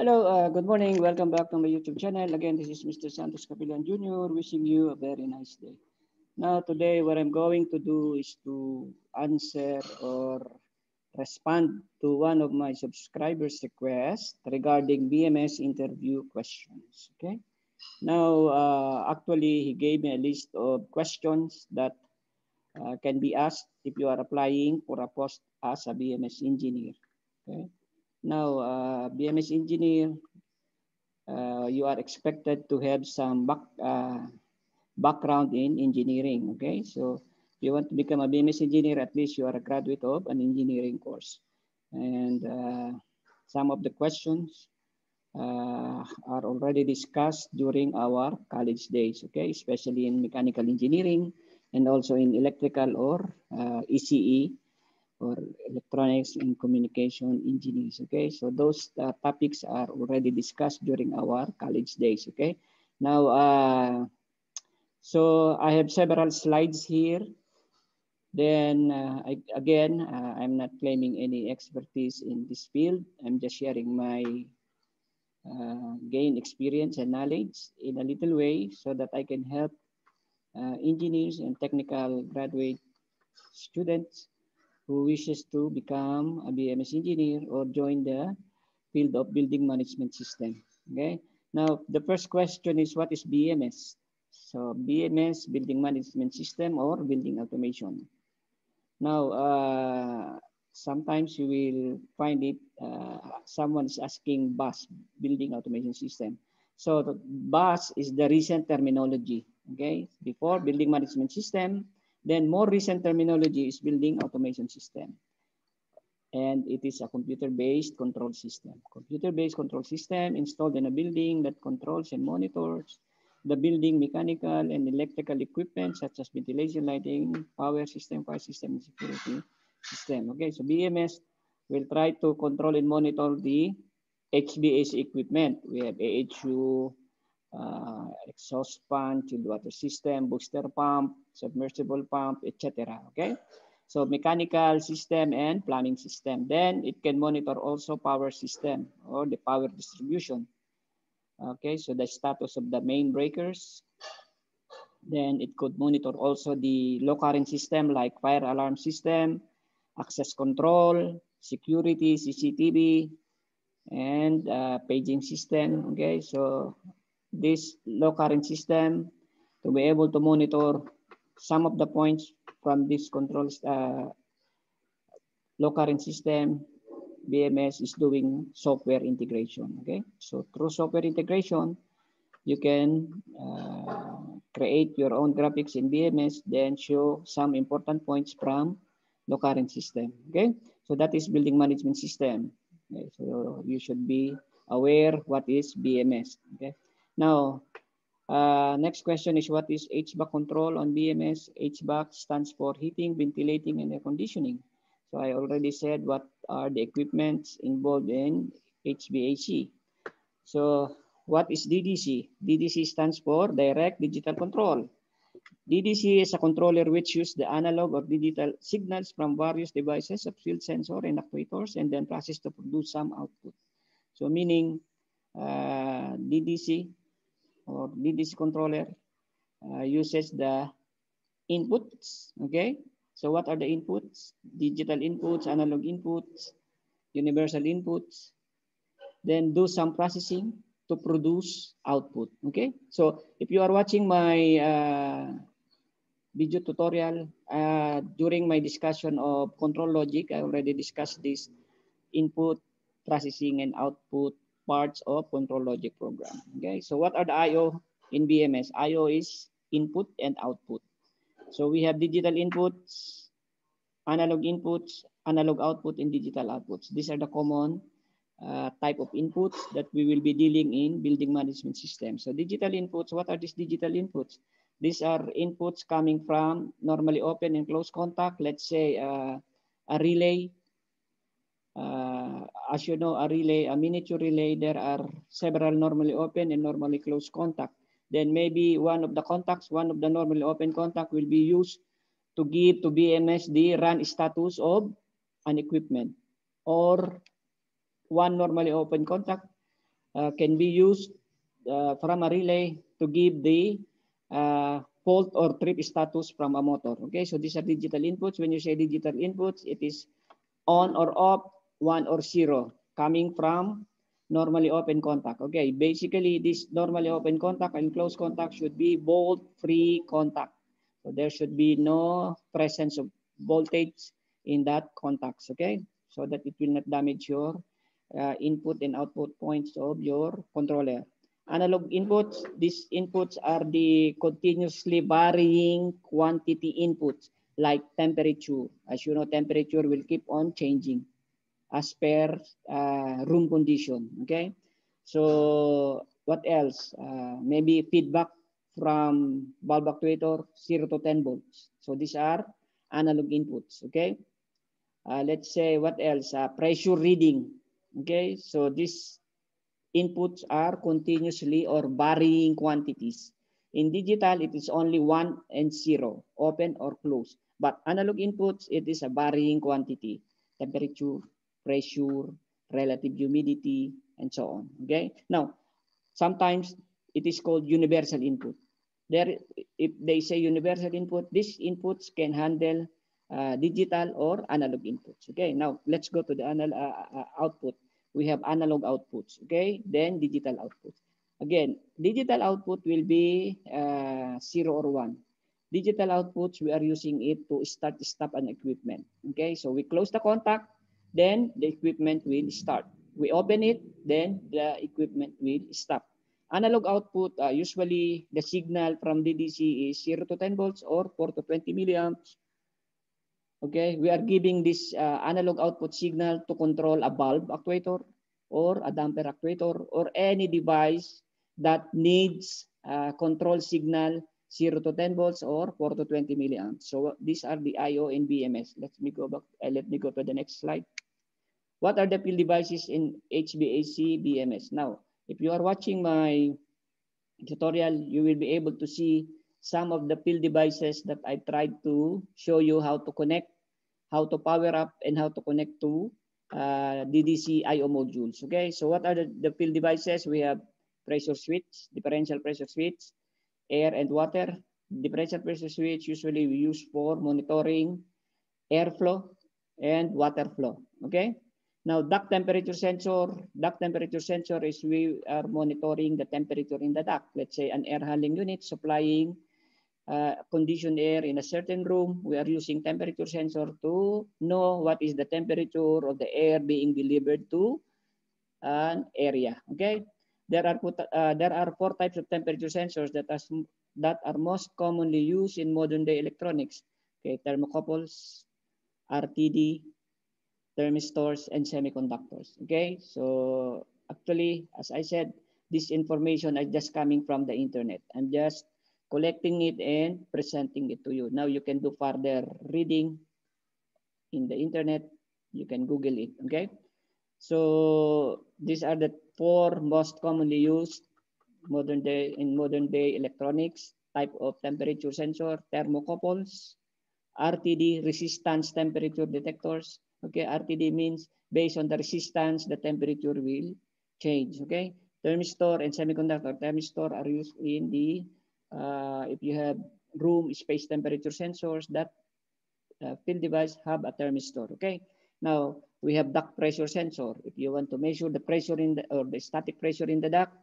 Hello, uh, good morning. Welcome back to my YouTube channel. Again, this is Mr. Santos Capilan Jr. wishing you a very nice day. Now, today what I'm going to do is to answer or respond to one of my subscribers' requests regarding BMS interview questions. Okay. Now, uh, actually, he gave me a list of questions that uh, can be asked if you are applying for a post as a BMS engineer. Okay. Now, uh, BMS engineer, uh, you are expected to have some back, uh, background in engineering, okay? So if you want to become a BMS engineer, at least you are a graduate of an engineering course. And uh, some of the questions uh, are already discussed during our college days, okay? Especially in mechanical engineering and also in electrical or uh, ECE or electronics and communication engineers, okay? So those uh, topics are already discussed during our college days, okay? Now, uh, so I have several slides here. Then uh, I, again, uh, I'm not claiming any expertise in this field. I'm just sharing my uh, gain experience and knowledge in a little way so that I can help uh, engineers and technical graduate students who wishes to become a BMS engineer or join the field of building management system. Okay. Now, the first question is what is BMS? So BMS, building management system or building automation. Now, uh, sometimes you will find it, uh, someone is asking BAS, building automation system. So the BUS is the recent terminology, okay? Before building management system, Then more recent terminology is building automation system. And it is a computer-based control system. Computer-based control system installed in a building that controls and monitors the building mechanical and electrical equipment such as ventilation, lighting, power system, fire system, and security system. Okay, so BMS will try to control and monitor the HVAC equipment. We have AHU, uh, exhaust fan, chilled water system, booster pump, submersible pump, etc. Okay? So mechanical system and plumbing system. Then it can monitor also power system or the power distribution. Okay, so the status of the main breakers. Then it could monitor also the low current system like fire alarm system, access control, security, CCTV, and uh, paging system. Okay, so this low current system to be able to monitor some of the points from this control uh, low current system, BMS is doing software integration, okay? So through software integration, you can uh, create your own graphics in BMS, then show some important points from low current system, okay? So that is building management system. Okay? So you should be aware what is BMS, okay? Now, uh, next question is what is HVAC control on BMS? HVAC stands for heating, ventilating, and air conditioning. So I already said what are the equipments involved in HVAC. So what is DDC? DDC stands for Direct Digital Control. DDC is a controller which uses the analog or digital signals from various devices of field sensor and actuators and then process to produce some output. So meaning uh, DDC or DDC controller uh, uses the inputs, okay? So what are the inputs? Digital inputs, analog inputs, universal inputs, then do some processing to produce output, okay? So if you are watching my uh, video tutorial, uh, during my discussion of control logic, I already discussed this input, processing, and output parts of control logic program. Okay, so what are the I.O. in BMS? I.O. is input and output. So we have digital inputs, analog inputs, analog output, and digital outputs. These are the common uh, type of inputs that we will be dealing in building management system. So digital inputs, what are these digital inputs? These are inputs coming from normally open and close contact, let's say uh, a relay Uh, as you know, a relay, a miniature relay, there are several normally open and normally closed contact. Then maybe one of the contacts, one of the normally open contact will be used to give to BMS the run status of an equipment. Or one normally open contact uh, can be used uh, from a relay to give the uh, fault or trip status from a motor. Okay, so these are digital inputs. When you say digital inputs, it is on or off 1 or 0 coming from normally open contact. Okay, basically this normally open contact and close contact should be bolt free contact. So there should be no presence of voltage in that contacts, okay? So that it will not damage your uh, input and output points of your controller. Analog inputs, these inputs are the continuously varying quantity inputs like temperature. As you know, temperature will keep on changing. as per uh, room condition. Okay. So what else? Uh, maybe feedback from bulb actuator, 0 to 10 volts. So these are analog inputs. Okay. Uh, let's say what else? Uh, pressure reading. Okay. So these inputs are continuously or varying quantities. In digital, it is only 1 and 0, open or closed. But analog inputs, it is a varying quantity, temperature, pressure, relative humidity, and so on. Okay. Now, sometimes it is called universal input. There, if they say universal input, these inputs can handle uh, digital or analog inputs. Okay. Now let's go to the anal uh, uh output. We have analog outputs. Okay. Then digital outputs. Again, digital output will be uh, zero or one. Digital outputs, we are using it to start, stop an equipment. Okay, so we close the contact, then the equipment will start. We open it, then the equipment will stop. Analog output, uh, usually the signal from DDC is 0 to 10 volts or 4 to 20 milliamps. Okay, we are giving this uh, analog output signal to control a bulb actuator or a damper actuator or any device that needs a uh, control signal 0 to 10 volts or 4 to 20 milliamps. So these are the IO and BMS. Let me go back. Uh, let me go to the next slide. What are the field devices in HBAC BMS? Now, if you are watching my tutorial, you will be able to see some of the field devices that I tried to show you how to connect, how to power up, and how to connect to uh, DDC IO modules. Okay, so what are the, the field devices? We have pressure switch, differential pressure switch, air and water. Differential pressure switch usually we use for monitoring airflow and water flow. Okay, Now, duct temperature sensor, duct temperature sensor is we are monitoring the temperature in the duct. Let's say an air handling unit supplying uh, conditioned air in a certain room. We are using temperature sensor to know what is the temperature of the air being delivered to an area. Okay. There are, uh, there are four types of temperature sensors that, has, that are most commonly used in modern day electronics. Okay, thermocouples, RTD, thermistors, and semiconductors. Okay, so actually, as I said, this information is just coming from the internet. I'm just collecting it and presenting it to you. Now you can do further reading in the internet. You can Google it, okay? So these are the four most commonly used modern day in modern day electronics type of temperature sensor, thermocouples, RTD resistance temperature detectors, Okay, RTD means based on the resistance, the temperature will change. Okay, thermistor and semiconductor thermistor are used in the, uh, if you have room space temperature sensors, that uh, field device have a thermistor. Okay, now we have duct pressure sensor. If you want to measure the pressure in the, or the static pressure in the duct,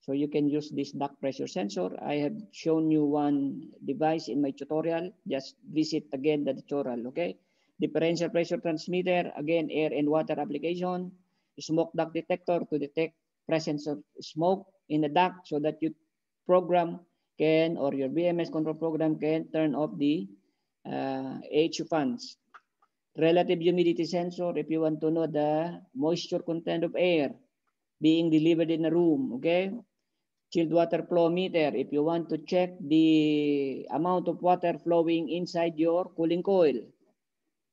so you can use this duct pressure sensor. I have shown you one device in my tutorial. Just visit again the tutorial, okay? differential pressure transmitter, again, air and water application, smoke duct detector to detect presence of smoke in the duct so that your program can, or your BMS control program can turn off the uh, HU fans. Relative humidity sensor, if you want to know the moisture content of air being delivered in a room, okay? Chilled water flow meter, if you want to check the amount of water flowing inside your cooling coil.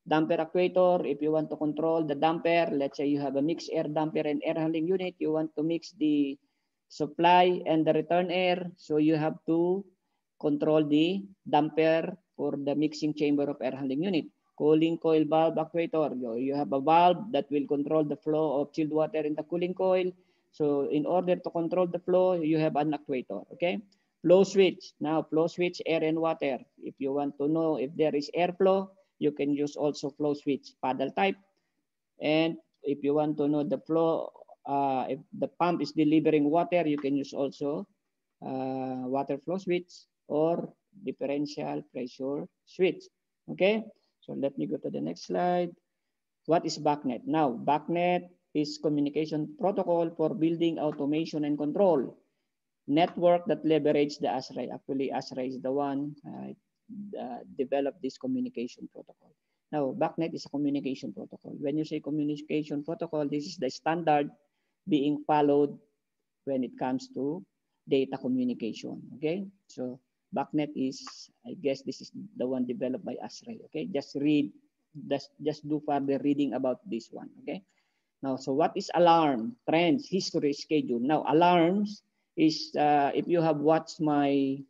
Damper actuator, if you want to control the damper, let's say you have a mixed air damper and air handling unit, you want to mix the supply and the return air, so you have to control the damper for the mixing chamber of air handling unit. Cooling coil valve actuator, you have a valve that will control the flow of chilled water in the cooling coil. So in order to control the flow, you have an actuator, okay? Flow switch, now flow switch, air and water. If you want to know if there is airflow, you can use also flow switch paddle type. And if you want to know the flow, uh, if the pump is delivering water, you can use also uh, water flow switch or differential pressure switch. Okay, so let me go to the next slide. What is BACnet? Now, BACnet is communication protocol for building automation and control. Network that leverages the ASRAE. Actually, ASRAE is the one, uh, uh, develop this communication protocol. Now, BACnet is a communication protocol. When you say communication protocol, this is the standard being followed when it comes to data communication, okay? So BACnet is, I guess this is the one developed by ASRAE, okay? Just read, just, just do further reading about this one, okay? Now, so what is alarm, trends, history, schedule? Now, alarms is, uh, if you have watched my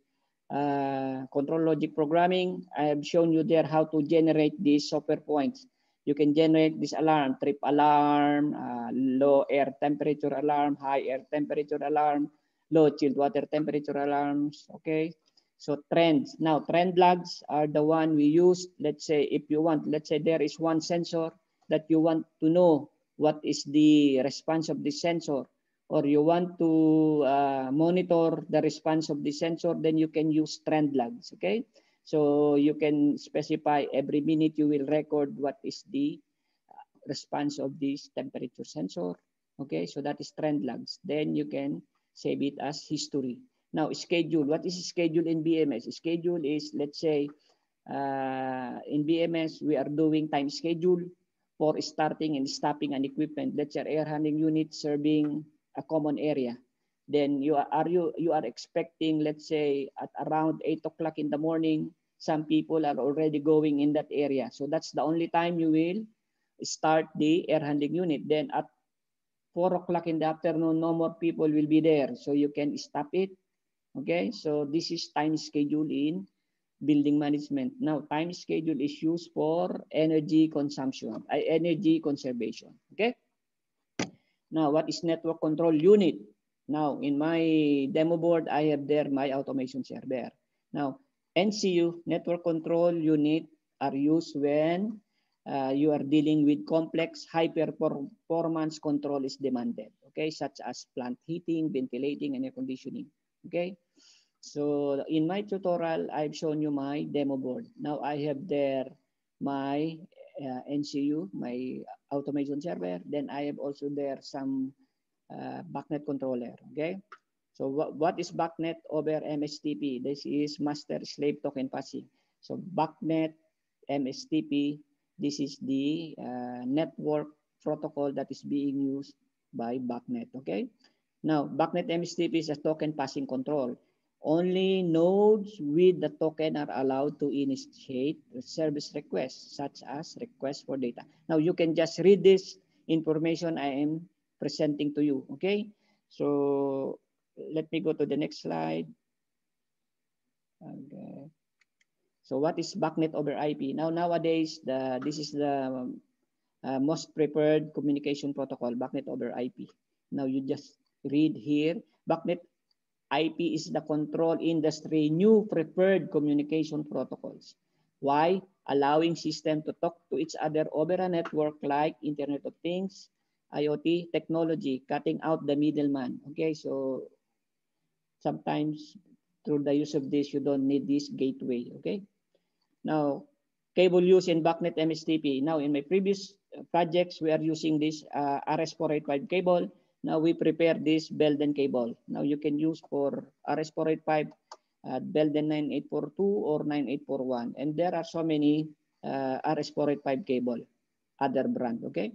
uh, control logic programming. I have shown you there how to generate these software points. You can generate this alarm, trip alarm, uh, low air temperature alarm, high air temperature alarm, low chilled water temperature alarms, okay? So trends. Now, trend logs are the one we use. Let's say if you want, let's say there is one sensor that you want to know what is the response of the sensor or you want to uh, monitor the response of the sensor, then you can use trend logs. Okay, so you can specify every minute you will record what is the uh, response of this temperature sensor. Okay, so that is trend logs. Then you can save it as history. Now, schedule. What is schedule in BMS? Schedule is, let's say, uh, in BMS, we are doing time schedule for starting and stopping an equipment. Let's say air handling unit serving a common area, then you are, are you you are expecting, let's say, at around eight o'clock in the morning, some people are already going in that area. So that's the only time you will start the air handling unit. Then at four o'clock in the afternoon, no more people will be there. So you can stop it. Okay, so this is time schedule in building management. Now, time schedule is used for energy consumption, uh, energy conservation. Okay. Now, what is network control unit? Now, in my demo board, I have there my automation server. Now, NCU, network control unit, are used when uh, you are dealing with complex high performance control is demanded, okay, such as plant heating, ventilating, and air conditioning, okay? So in my tutorial, I've shown you my demo board. Now I have there my uh, NCU, my automation server. Then I have also there some uh, backnet controller. Okay. So what, is backnet over MSTP? This is master slave token passing. So backnet MSTP, this is the uh, network protocol that is being used by backnet. Okay. Now backnet MSTP is a token passing control. Only nodes with the token are allowed to initiate service requests, such as requests for data. Now you can just read this information I am presenting to you, okay? So let me go to the next slide. Okay. So what is backnet over IP? Now nowadays, the, this is the uh, most preferred communication protocol, backnet over IP. Now you just read here, backnet. IP is the control industry new preferred communication protocols. Why? Allowing system to talk to each other over a network like Internet of Things, IoT technology, cutting out the middleman. Okay, so sometimes through the use of this, you don't need this gateway. Okay, now cable use in BACnet MSTP. Now in my previous projects, we are using this uh, RS485 cable Now we prepare this Belden cable. Now you can use for RS485, uh, Belden 9842 or 9841. And there are so many uh, RS485 cable, other brand, okay?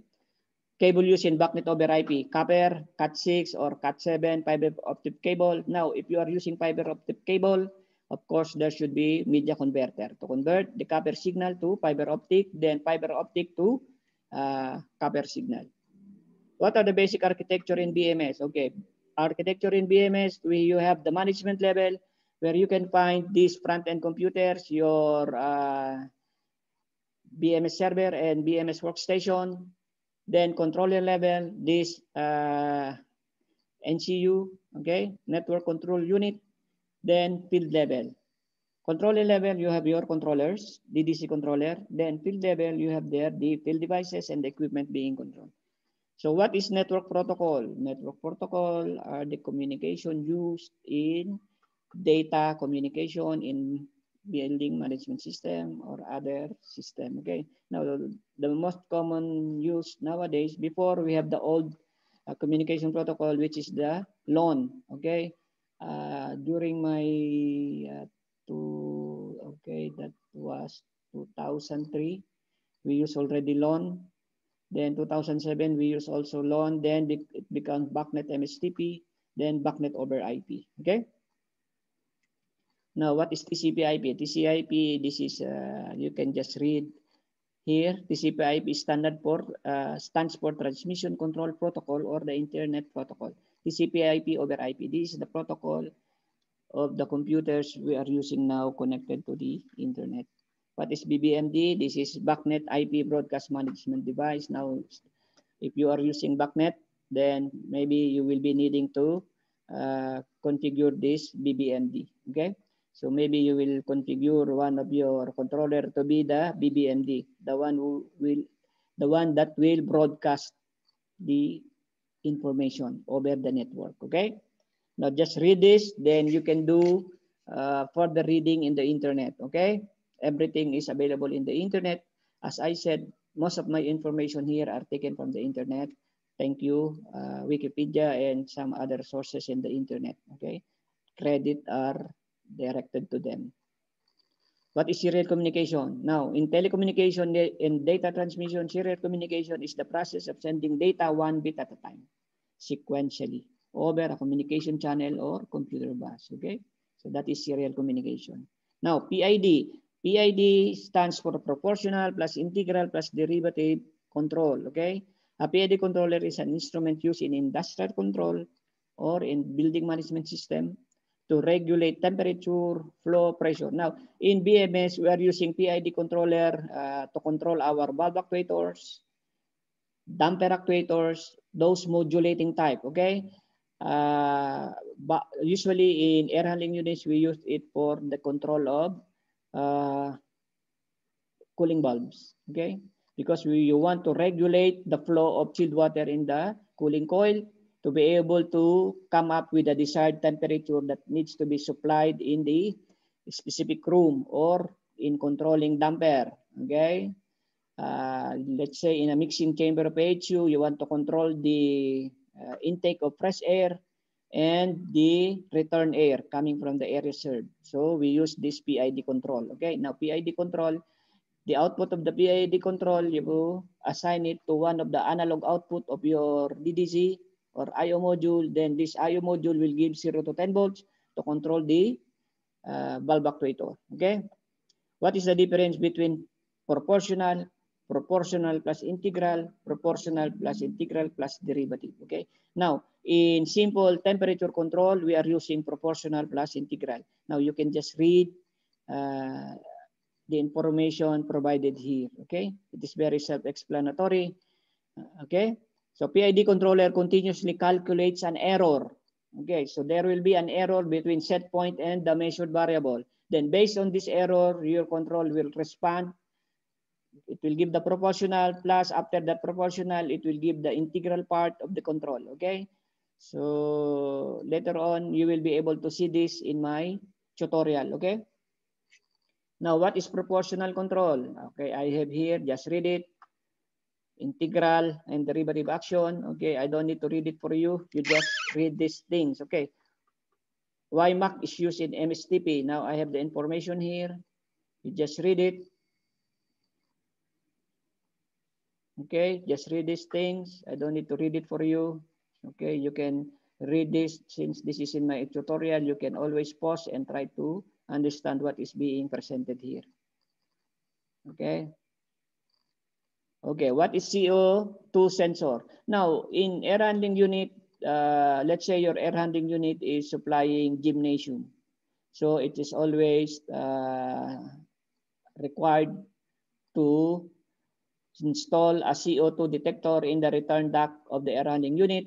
Cable using backnet over IP, copper, CAT6 or CAT7 fiber optic cable. Now, if you are using fiber optic cable, of course, there should be media converter to convert the copper signal to fiber optic, then fiber optic to uh, copper signal. What are the basic architecture in BMS? Okay, architecture in BMS, we, you have the management level where you can find these front-end computers, your uh, BMS server and BMS workstation, then controller level, this uh, NCU, okay, network control unit, then field level. Controller level, you have your controllers, DDC controller, then field level, you have there the field devices and the equipment being controlled. So what is network protocol? Network protocol are the communication used in data communication in building management system or other system. Okay. Now the, most common use nowadays, before we have the old uh, communication protocol, which is the loan, Okay. Uh, during my uh, two, okay, that was 2003, we use already loan Then 2007, we use also LON. Then it becomes BACnet MSTP. Then BACnet over IP. Okay? Now, what is TCP/IP? TCP/IP. This is uh, you can just read here. TCP/IP standard for uh, stands for Transmission Control Protocol or the Internet Protocol. TCP/IP over IP. This is the protocol of the computers we are using now connected to the internet. What is BBMD? This is Backnet IP broadcast management device. Now, if you are using Backnet, then maybe you will be needing to uh, configure this BBMD, okay? So maybe you will configure one of your controller to be the BBMD, the one who will, the one that will broadcast the information over the network, okay? Now just read this, then you can do uh, further reading in the internet, okay? Everything is available in the internet. As I said, most of my information here are taken from the internet. Thank you, uh, Wikipedia and some other sources in the internet, okay? Credit are directed to them. What is serial communication? Now, in telecommunication and data transmission, serial communication is the process of sending data one bit at a time, sequentially, over a communication channel or computer bus, okay? So that is serial communication. Now, PID, PID stands for proportional plus integral plus derivative control, okay? A PID controller is an instrument used in industrial control or in building management system to regulate temperature, flow, pressure. Now, in BMS, we are using PID controller uh, to control our valve actuators, damper actuators, those modulating type, okay? Uh, but usually in air handling units, we use it for the control of uh, cooling bulbs. Okay, because we, you want to regulate the flow of chilled water in the cooling coil to be able to come up with the desired temperature that needs to be supplied in the specific room or in controlling damper. Okay, uh, let's say in a mixing chamber of HU, you want to control the uh, intake of fresh air and the return air coming from the air served. So we use this PID control. Okay, now PID control, the output of the PID control, you will assign it to one of the analog output of your DDC or IO module. Then this IO module will give 0 to 10 volts to control the uh, valve actuator. Okay, what is the difference between proportional proportional plus integral, proportional plus integral plus derivative, okay? Now, in simple temperature control, we are using proportional plus integral. Now, you can just read uh, the information provided here, okay? It is very self-explanatory, uh, okay? So PID controller continuously calculates an error, okay? So there will be an error between set point and the measured variable. Then based on this error, your control will respond it will give the proportional plus after that proportional, it will give the integral part of the control, okay? So later on, you will be able to see this in my tutorial, okay? Now, what is proportional control? Okay, I have here, just read it. Integral and derivative action. Okay, I don't need to read it for you. You just read these things, okay? Why Mark is used in MSTP? Now, I have the information here. You just read it. Okay, just read these things. I don't need to read it for you. Okay, you can read this since this is in my tutorial. You can always pause and try to understand what is being presented here. Okay. Okay, what is CO2 sensor? Now, in air handling unit, uh, let's say your air handling unit is supplying gymnasium. So it is always uh, required to install a CO2 detector in the return duct of the air handling unit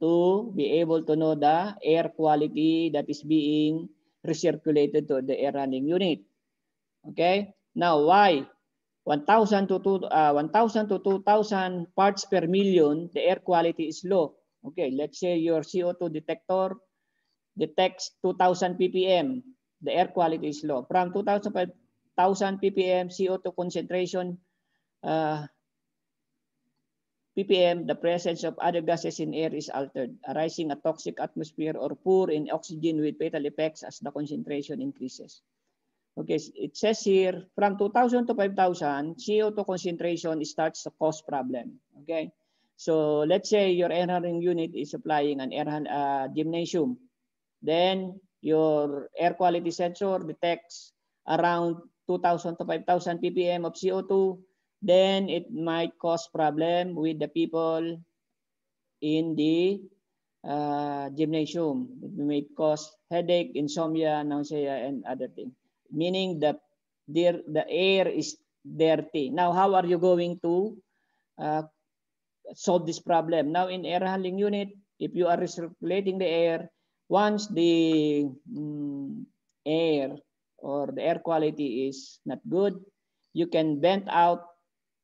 to be able to know the air quality that is being recirculated to the air handling unit. Okay? Now, why? 1,000 to 2,000 uh, 1, to 2,000 parts per million, the air quality is low. Okay, let's say your CO2 detector detects 2,000 ppm. The air quality is low. From 2,000 ppm, CO2 concentration uh, ah, ppm, the presence of other gases in air is altered, arising a toxic atmosphere or poor in oxygen with fatal effects as the concentration increases. Okay, it says here, from 2,000 to 5,000, CO2 concentration starts to cause problem. Okay, so let's say your air handling unit is supplying an air uh, gymnasium. Then your air quality sensor detects around 2,000 to 5,000 ppm of CO2 then it might cause problem with the people in the uh, gymnasium. It may cause headache, insomnia, nausea, and other things. Meaning the, the, the air is dirty. Now, how are you going to uh, solve this problem? Now, in air handling unit, if you are recirculating the air, once the um, air or the air quality is not good, you can vent out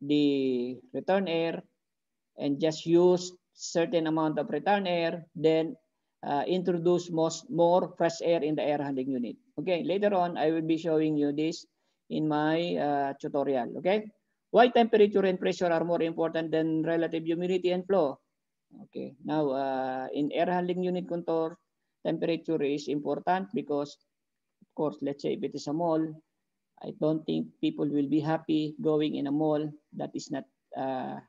the return air and just use certain amount of return air, then uh, introduce most, more fresh air in the air handling unit. Okay, later on, I will be showing you this in my uh, tutorial. Okay, why temperature and pressure are more important than relative humidity and flow? Okay, now uh, in air handling unit contour, temperature is important because, of course, let's say if it is a mall, I don't think people will be happy going in a mall that is not uh,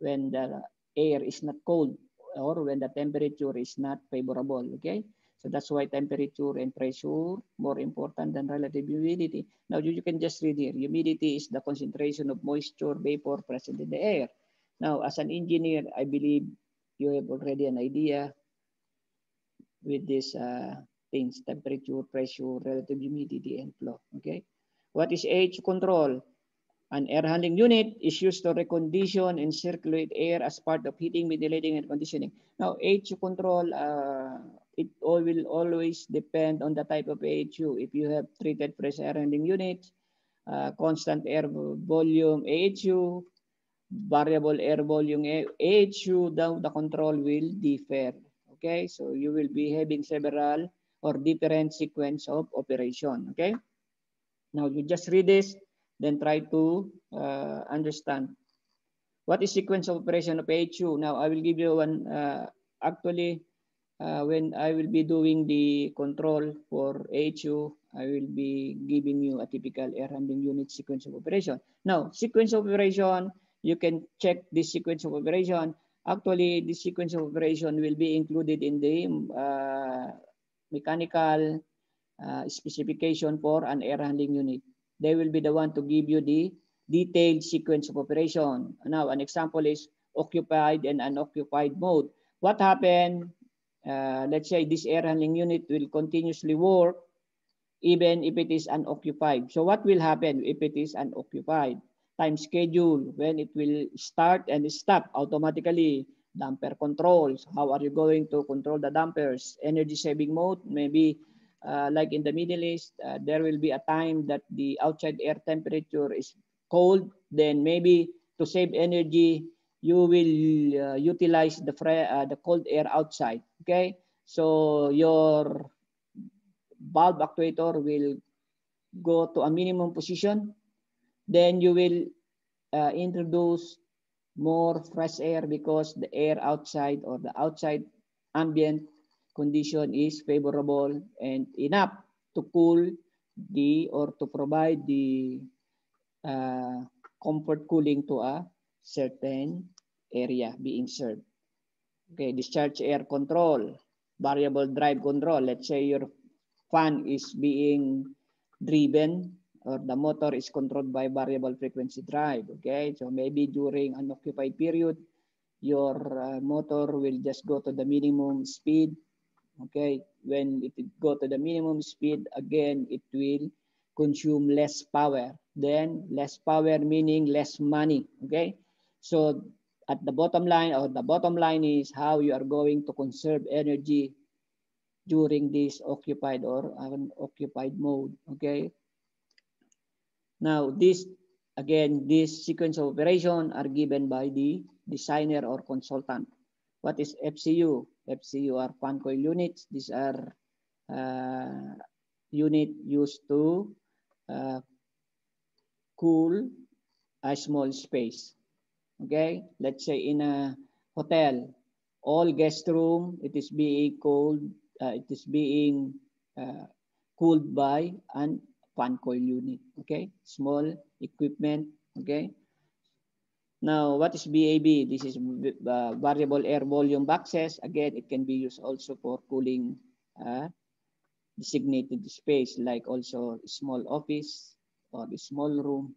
when the air is not cold or when the temperature is not favorable. Okay, so that's why temperature and pressure more important than relative humidity. Now you, you can just read here. Humidity is the concentration of moisture vapor present in the air. Now, as an engineer, I believe you have already an idea with these uh, things, temperature, pressure, relative humidity, and flow, okay? What is H control? An air handling unit is used to recondition and circulate air as part of heating, ventilating, and conditioning. Now, HU control, uh, it all will always depend on the type of AHU. If you have treated fresh air handling units, uh, constant air volume AHU, variable air volume AHU, now the control will differ. Okay, so you will be having several or different sequence of operation. Okay. Now you just read this, then try to uh, understand. What is sequential operation of HU. Now I will give you one, uh, actually, uh, when I will be doing the control for HU, I will be giving you a typical air handling unit sequential operation. Now, sequential operation, you can check the sequential operation. Actually, the sequential operation will be included in the uh, mechanical uh, specification for an air handling unit. They will be the one to give you the detailed sequence of operation. Now, an example is occupied and unoccupied mode. What happened? Uh, let's say this air handling unit will continuously work even if it is unoccupied. So what will happen if it is unoccupied? Time schedule, when it will start and stop automatically. Damper controls, how are you going to control the dampers? Energy saving mode, maybe Uh, like in the Middle East, uh, there will be a time that the outside air temperature is cold, then maybe to save energy, you will uh, utilize the, uh, the cold air outside, okay? So your valve actuator will go to a minimum position, then you will uh, introduce more fresh air because the air outside or the outside ambient condition is favorable and enough to cool the or to provide the uh, comfort cooling to a certain area being served. Okay, discharge air control, variable drive control. Let's say your fan is being driven or the motor is controlled by variable frequency drive. Okay, so maybe during unoccupied period, your uh, motor will just go to the minimum speed Okay, when it go to the minimum speed, again, it will consume less power. Then less power meaning less money, okay? So at the bottom line or the bottom line is how you are going to conserve energy during this occupied or unoccupied mode, okay? Now this, again, this sequence of operation are given by the designer or consultant. What is FCU? FCU are fan coil units. These are uh, unit used to uh, cool a small space. Okay, let's say in a hotel, all guest room, it is being cooled, uh, it is being uh, cooled by an fan coil unit. Okay, small equipment. Okay, Now, what is BAB? This is uh, variable air volume boxes. Again, it can be used also for cooling uh, designated space like also small office or the small room.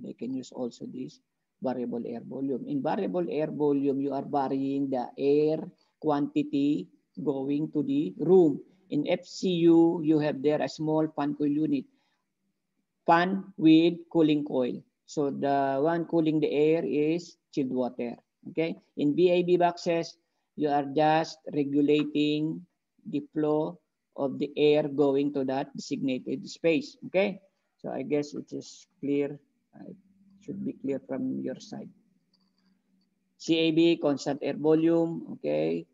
They can use also this variable air volume. In variable air volume, you are varying the air quantity going to the room. In FCU, you have there a small fan coil unit. Fan with cooling coil. So the one cooling the air is chilled water. Okay. In BAB boxes, you are just regulating the flow of the air going to that designated space. Okay. So I guess it is clear. Uh, it should be clear from your side. CAB, constant air volume. Okay.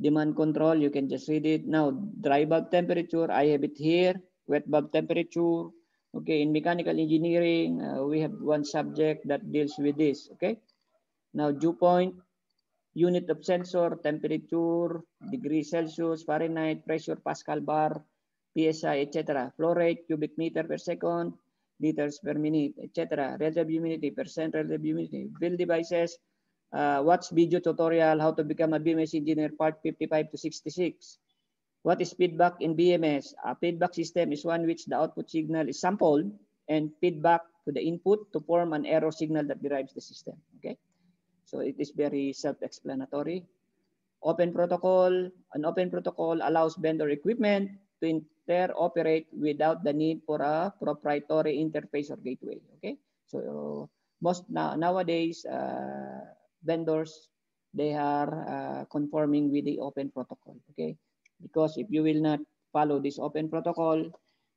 Demand control, you can just read it. Now, dry bulb temperature, I have it here. Wet bulb temperature, Okay, in mechanical engineering, uh, we have one subject that deals with this, okay? Now, dew point, unit of sensor, temperature, degree Celsius, Fahrenheit, pressure, Pascal bar, PSI, etc. Flow rate, cubic meter per second, liters per minute, etc. Relative humidity, percent relative humidity, build devices, uh, watch video tutorial, how to become a BMS engineer, part 55 to 66. What is feedback in BMS? A feedback system is one which the output signal is sampled and feedback to the input to form an error signal that derives the system. Okay, so it is very self-explanatory. Open protocol, an open protocol allows vendor equipment to interoperate without the need for a proprietary interface or gateway. Okay, so most now, nowadays uh, vendors they are uh, conforming with the open protocol. Okay, because if you will not follow this open protocol,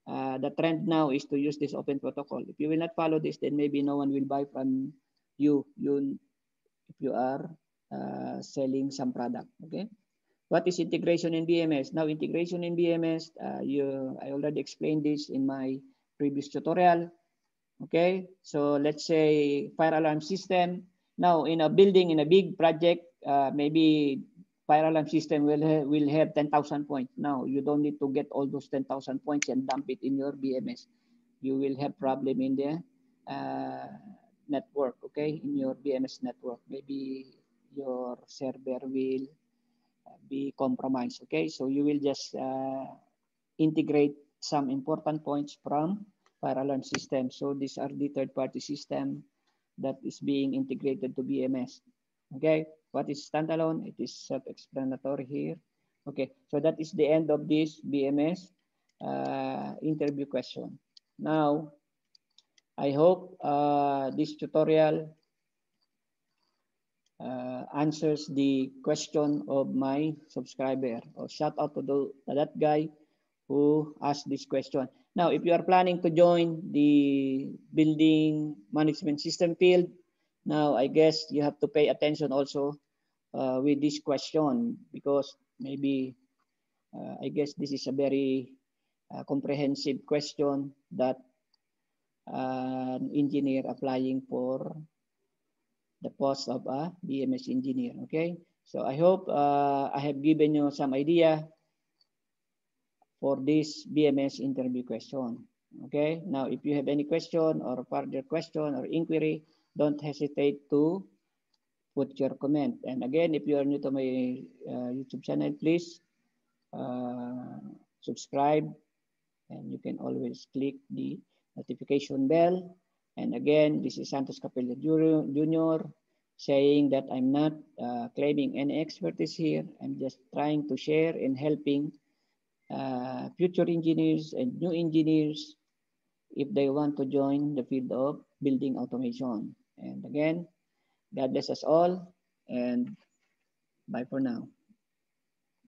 uh, the trend now is to use this open protocol. If you will not follow this, then maybe no one will buy from you, you if you are uh, selling some product. Okay. What is integration in BMS? Now, integration in BMS, uh, you, I already explained this in my previous tutorial. Okay, so let's say fire alarm system. Now, in a building, in a big project, uh, maybe spiral alarm system will have, will have 10,000 points. Now you don't need to get all those 10,000 points and dump it in your BMS. You will have problem in the uh, network, okay, in your BMS network. Maybe your server will uh, be compromised, okay? So you will just uh, integrate some important points from fire alarm system. So these are the third-party system that is being integrated to BMS, okay? What is standalone? It is self-explanatory here. Okay, so that is the end of this BMS uh, interview question. Now, I hope uh, this tutorial uh, answers the question of my subscriber. Or oh, shout out to, the, to that guy who asked this question. Now, if you are planning to join the building management system field, now, I guess you have to pay attention also uh, with this question because maybe uh, I guess this is a very uh, comprehensive question that uh, an engineer applying for the post of a BMS engineer, okay? So I hope uh, I have given you some idea for this BMS interview question, okay? Now, if you have any question or further question or inquiry, don't hesitate to put your comment. And again, if you are new to my uh, YouTube channel, please uh, subscribe and you can always click the notification bell. And again, this is Santos Capella Jr. saying that I'm not uh, claiming any expertise here. I'm just trying to share and helping uh, future engineers and new engineers if they want to join the field of building automation. And again, God bless us all and bye for now.